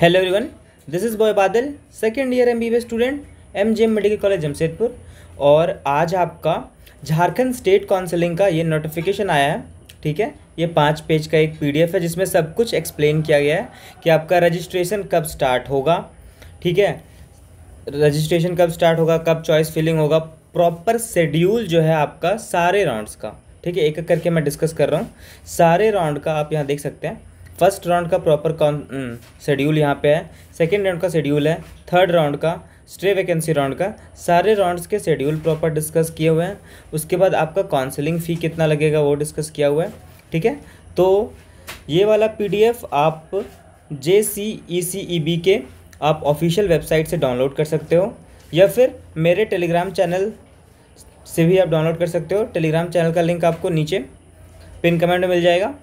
hello everyone this is boy Badal second year M student M J medical college Jamshedpur और आज आपका Jharkhand state counselling का ये नोटिफिकेशन आया है ठीक है ये पाँच पेज का एक पीडीएफ है जिसमें सब कुछ एक्सप्लेन किया गया है कि आपका रजिस्ट्रेशन कब स्टार्ट होगा ठीक है रजिस्ट्रेशन कब स्टार्ट होगा कब चॉइस फिलिंग होगा प्रॉपर शेड्यूल जो है आपका सारे राउंड्स का ठीक है एक एक करके मैं डिस्कस कर रहा हूँ सारे राउंड का आप यहाँ देख सकते हैं फर्स्ट राउंड का प्रॉपर कॉन शेड्यूल हम्म, यहाँ पे है सेकेंड राउंड का शेड्यूल है थर्ड राउंड का स्ट्रे वैकेंसी राउंड का सारे राउंड्स के शेड्यूल प्रॉपर डिस्कस किए हुए हैं उसके बाद आपका काउंसलिंग फ़ी कितना लगेगा वो डिस्कस किया हुआ है ठीक है तो ये वाला पीडीएफ आप जे सी ई सी ई बी के आप ऑफिशियल वेबसाइट से डाउनलोड कर सकते हो या फिर मेरे टेलीग्राम चैनल से भी आप डाउनलोड कर सकते हो टेलीग्राम चैनल का लिंक आपको नीचे पिन कमेंट में मिल जाएगा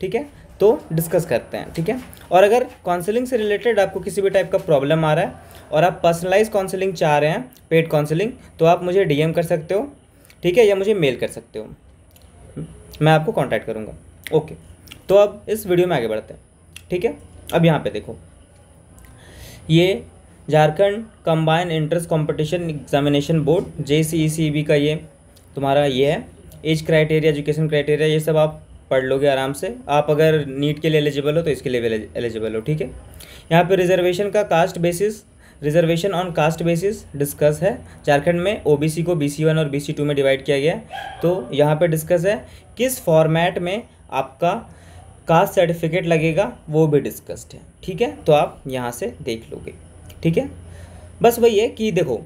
ठीक है तो डिस्कस करते हैं ठीक है और अगर काउंसलिंग से रिलेटेड आपको किसी भी टाइप का प्रॉब्लम आ रहा है और आप पर्सनलाइज काउंसलिंग चाह रहे हैं पेड काउंसलिंग तो आप मुझे डी कर सकते हो ठीक है या मुझे मेल कर सकते हो मैं आपको कॉन्टैक्ट करूँगा ओके तो अब इस वीडियो में आगे बढ़ते हैं ठीक है अब यहाँ पर देखो ये Jharkhand combine entrance competition examination board J का ये तुम्हारा ये है एज क्राइटेरिया एजुकेशन क्राइटेरिया ये सब आप पढ़ लोगे आराम से आप अगर नीट के लिए एलिजिबल हो तो इसके लिए एलिजिबल हो ठीक है यहाँ पे रिजर्वेशन का caste basis reservation on caste basis discuss है झारखंड में ओबीसी को बीसी वन और बीसी टू में डिवाइड किया गया तो यहाँ पे डिस्कस है किस फॉर्मेट में आपका कास्ट सर्टिफिकेट लगेगा वो भी डिस्कस्ड है ठीक है तो आप यहाँ से देख लोगे ठीक है बस वही है कि देखो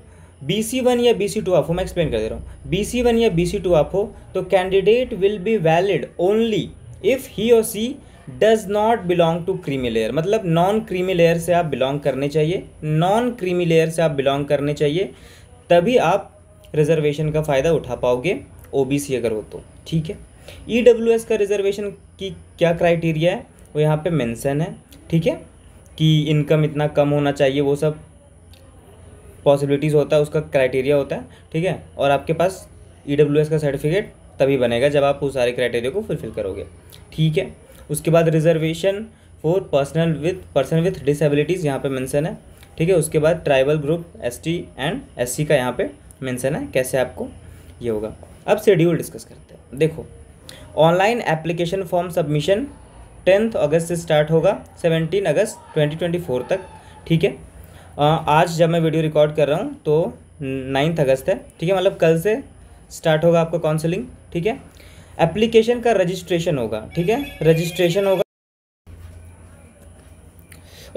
बी सी वन या बी सी टू आप हो मैं एक्सप्लेन कर दे रहा हूँ बी सी वन या बी सी टू आप हो तो candidate will be valid only if he or she does not belong to creamy layer मतलब नॉन क्रीमी लेयर से आप बिलोंग करने चाहिए नॉन क्रीमी लेयर से आप बिलोंग करने चाहिए तभी आप रिजर्वेशन का फ़ायदा उठा पाओगे ओ बी सी अगर हो तो ठीक है ई डब्ल्यू एस का रिजर्वेशन की क्या क्राइटेरिया है वो यहाँ पे मेंशन है ठीक है कि इनकम इतना कम होना चाहिए वो सब पॉसिबिलिटीज़ होता है उसका क्राइटेरिया होता है ठीक है और आपके पास ई e का सर्टिफिकेट तभी बनेगा जब आप उस सारे क्राइटेरिया को फुलफिल करोगे ठीक है उसके बाद reservation for personal with person with disabilities यहाँ पे मेंशन है ठीक है उसके बाद tribal group ST and SC का यहाँ पे मेंशन है कैसे आपको ये होगा अब शेड्यूल डिस्कस करते हैं देखो online application form submission tenth August से स्टार्ट होगा seventeen August twenty twenty four तक ठीक है आज जब मैं वीडियो रिकॉर्ड कर रहा हूँ तो नाइन्थ अगस्त है ठीक है मतलब कल से स्टार्ट होगा आपका काउंसलिंग ठीक है एप्लीकेशन का रजिस्ट्रेशन होगा ठीक है रजिस्ट्रेशन होगा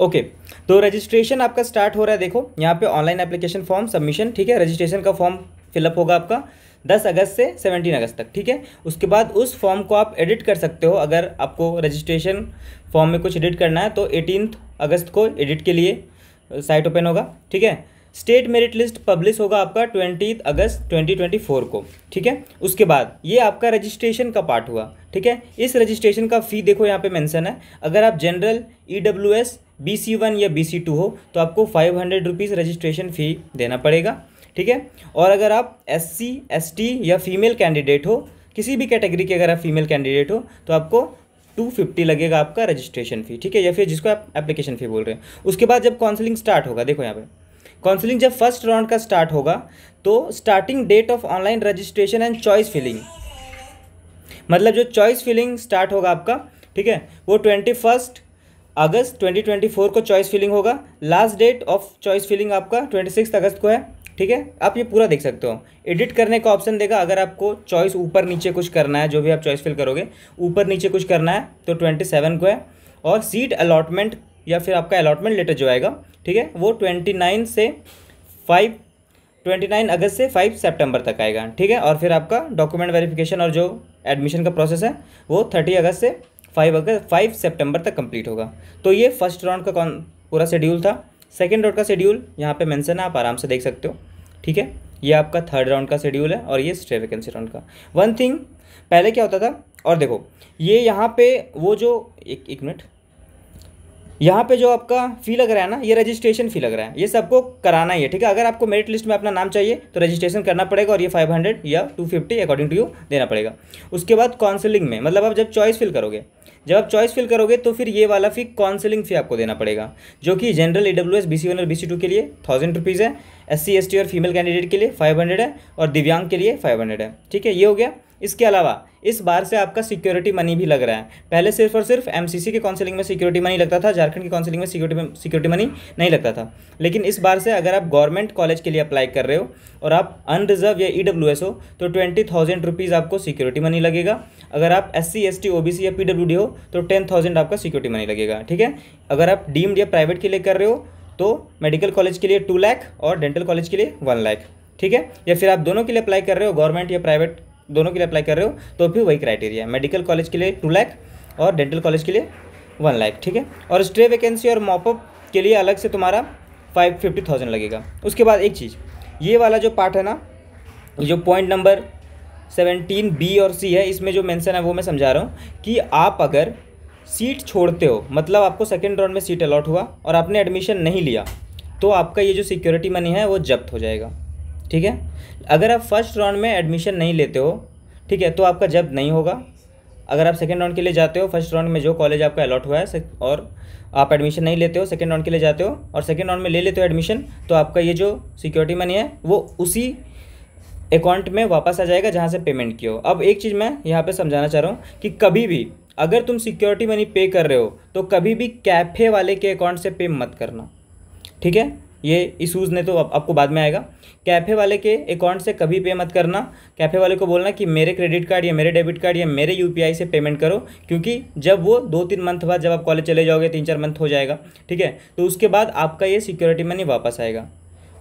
ओके तो रजिस्ट्रेशन आपका स्टार्ट हो रहा है देखो यहाँ पे ऑनलाइन एप्लीकेशन फॉर्म सबमिशन ठीक है रजिस्ट्रेशन का फॉर्म फिलअप होगा आपका 10 अगस्त से 17 अगस्त तक ठीक है उसके बाद उस फॉर्म को आप एडिट कर सकते हो अगर आपको रजिस्ट्रेशन फॉर्म में कुछ एडिट करना है तो एटीनथ अगस्त को एडिट के लिए साइट ओपन होगा ठीक है स्टेट मेरिट लिस्ट पब्लिश होगा आपका ट्वेंटी अगस्त 2024 को ठीक है उसके बाद ये आपका रजिस्ट्रेशन का पार्ट हुआ ठीक है इस रजिस्ट्रेशन का फ़ी देखो यहाँ पे मेंशन है अगर आप general E W S B C one या बी सी टू हो तो आपको five hundred rupees registration fee देना पड़ेगा ठीक है और अगर आप एस सी एस टी या फीमेल कैंडिडेट हो किसी भी कैटेगरी के अगर आप फीमेल कैंडिडेट हो तो आपको टू फिफ्टी लगेगा आपका रजिस्ट्रेशन फ़ी ठीक है या फिर जिसको आप एप्लीकेशन फ़ी बोल रहे हैं उसके बाद जब काउंसलिंग स्टार्ट होगा देखो यहाँ पर काउंसलिंग जब फर्स्ट राउंड का स्टार्ट होगा तो starting date of online registration and choice filling मतलब जो चॉइस फिलिंग स्टार्ट होगा आपका ठीक है वो twenty first August twenty twenty four को चॉइस फिलिंग होगा last date of choice filling आपका ट्वेंटी सिक्स अगस्त को है ठीक है आप ये पूरा देख सकते हो एडिट करने का ऑप्शन देगा अगर आपको चॉइस ऊपर नीचे कुछ करना है जो भी आप चॉइस फिल करोगे ऊपर नीचे कुछ करना है तो ट्वेंटी सेवन को है और सीट अलॉटमेंट या फिर आपका अलॉटमेंट लेटर जो आएगा ठीक है वो ट्वेंटी नाइन से फाइव ट्वेंटी नाइन अगस्त से फाइव सेप्टेम्बर तक आएगा ठीक है और फिर आपका डॉक्यूमेंट वेरीफिकेशन और जो एडमिशन का प्रोसेस है वो थर्टी अगस्त से फाइव अगस्त फाइव सेप्टेम्बर तक कंप्लीट होगा तो ये फर्स्ट राउंड का कौन पूरा शेड्यूल था सेकेंड राउंड का शेड्यूल यहाँ पे मेंशन है आप आराम से देख सकते हो ठीक है ये आपका थर्ड राउंड का शेड्यूल है और ये स्टे वैकेंसी राउंड का वन थिंग पहले क्या होता था और देखो ये यहाँ पे वो जो एक एक मिनट यहाँ पे जो आपका फ़ी लग रहा है ना ये रजिस्ट्रेशन फ़ी लग रहा है ये सबको कराना ही है ठीक है अगर आपको मेरिट लिस्ट में अपना नाम चाहिए तो रजिस्ट्रेशन करना पड़ेगा और ये 500 या 250 अकॉर्डिंग टू यू देना पड़ेगा उसके बाद काउंसलिंग में मतलब आप जब चॉइस फिल करोगे जब आप चॉइस फिल करोगे तो फिर ये वाला फी काउंसलिंग फ़ी आपको देना पड़ेगा जो कि general E W S B C one और बी सी टू के लिए थाउजेंड रुपीज़ है एस सी एस टी और फीमेल कैंडिडेट के लिए फाइव हंड्रेड है और दिव्यांग के लिए फाइव हंड्रेड है ठीक है ये हो गया इसके अलावा इस बार से आपका सिक्योरिटी मनी भी लग रहा है पहले सिर्फ और सिर्फ एमसीसी के काउंसिलिंग में सिक्योरिटी मनी लगता था झारखंड की काउंसिलिंग में सिक्योरिटी सिक्योरिटी मनी नहीं लगता था लेकिन इस बार से अगर आप गवर्नमेंट कॉलेज के लिए अप्लाई कर रहे हो और आप अनरिजर्व या ई e हो तो ट्वेंटी थाउजेंड रुपीज़ आपको सिक्योरिटी मनी लगेगा अगर आप S C S T O B C या पी डब्ल्यू डी हो तो टेन थाउजेंड आपका सिक्योरिटी मनी लगेगा ठीक है अगर आप डीम्ड या प्राइवेट के लिए कर रहे हो तो मेडिकल कॉलेज के लिए टू लाख और डेंटल कॉलेज के लिए वन लाख ठीक है या फिर आप दोनों के लिए अप्लाई कर रहे हो गवर्नमेंट या प्राइवेट दोनों के लिए अप्लाई कर रहे हो तो भी वही क्राइटेरिया है मेडिकल कॉलेज के लिए टू लैख और डेंटल कॉलेज के लिए वन लाख ठीक है और स्ट्रे वैकेंसी और मॉपअप के लिए अलग से तुम्हारा फाइव फिफ्टी थाउजेंड लगेगा उसके बाद एक चीज़ ये वाला जो पार्ट है ना जो पॉइंट नंबर सेवनटीन बी और सी है इसमें जो मेंशन है वो मैं समझा रहा हूँ कि आप अगर सीट छोड़ते हो मतलब आपको सेकेंड राउंड में सीट अलॉट हुआ और आपने एडमिशन नहीं लिया तो आपका ये जो सिक्योरिटी मनी है वो जब्त हो जाएगा ठीक है अगर आप फर्स्ट राउंड में एडमिशन नहीं लेते हो ठीक है तो आपका जब नहीं होगा अगर आप सेकेंड राउंड के लिए जाते हो फर्स्ट राउंड में जो कॉलेज आपका अलॉट हुआ है और आप एडमिशन नहीं लेते हो सेकेंड राउंड के लिए जाते हो और सेकेंड राउंड में ले लेते हो एडमिशन तो आपका ये जो सिक्योरिटी मनी है वो उसी अकाउंट में वापस आ जाएगा जहाँ से पेमेंट किया हो अब एक चीज़ मैं यहाँ पे समझाना चाह रहा हूँ कि कभी भी अगर तुम सिक्योरिटी मनी पे कर रहे हो तो कभी भी कैफ़े वाले के अकाउंट से पे मत करना ठीक है ये इशूज़ ने तो आप, आपको बाद में आएगा कैफ़े वाले के अकाउंट से कभी पे मत करना कैफ़े वाले को बोलना कि मेरे क्रेडिट कार्ड या मेरे डेबिट कार्ड या मेरे यू से पेमेंट करो क्योंकि जब वो दो तीन मंथ बाद जब आप कॉलेज चले जाओगे तीन चार मंथ हो जाएगा ठीक है तो उसके बाद आपका ये सिक्योरिटी मनी वापस आएगा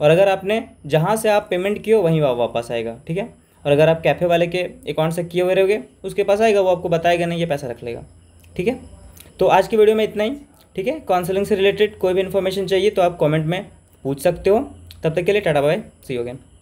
और अगर आपने जहाँ से आप पेमेंट किए वहीं वापस आएगा ठीक है और अगर आप कैफ़े वाले के अकाउंट से किए हुए रहोगे उसके पास आएगा वो आपको बताएगा नहीं ये पैसा रख लेगा ठीक है तो आज की वीडियो में इतना ही ठीक है काउंसलिंग से रिलेटेड कोई भी इन्फॉर्मेशन चाहिए तो आप कमेंट में पूछ सकते हो तब तक के लिए tata bye see you again